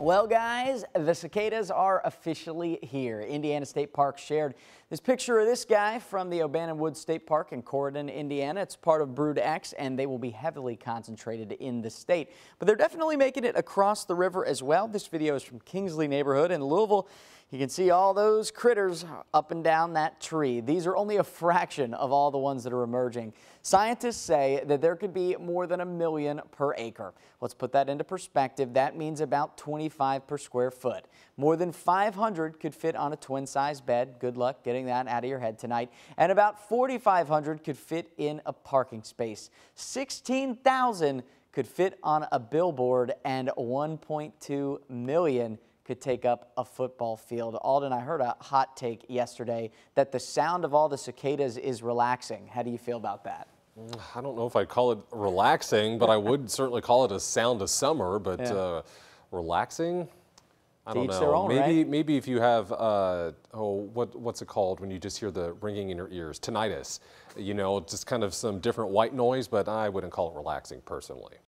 Well, guys, the cicadas are officially here. Indiana State Park shared this picture of this guy from the O'Bannon Woods State Park in Corridon, Indiana. It's part of Brood X, and they will be heavily concentrated in the state. But they're definitely making it across the river as well. This video is from Kingsley neighborhood in Louisville. You can see all those critters up and down that tree. These are only a fraction of all the ones that are emerging. Scientists say that there could be more than a million per acre. Let's put that into perspective. That means about 20 125 per square foot. More than 500 could fit on a twin-size bed. Good luck getting that out of your head tonight. And about 4,500 could fit in a parking space. 16,000 could fit on a billboard and 1.2 million could take up a football field. Alden, I heard a hot take yesterday that the sound of all the cicadas is relaxing. How do you feel about that? I don't know if I'd call it relaxing, but I would certainly call it a sound of summer. But yeah. uh, relaxing. I don't know. Own, maybe right? maybe if you have uh, oh what what's it called when you just hear the ringing in your ears tinnitus, you know, just kind of some different white noise, but I wouldn't call it relaxing personally.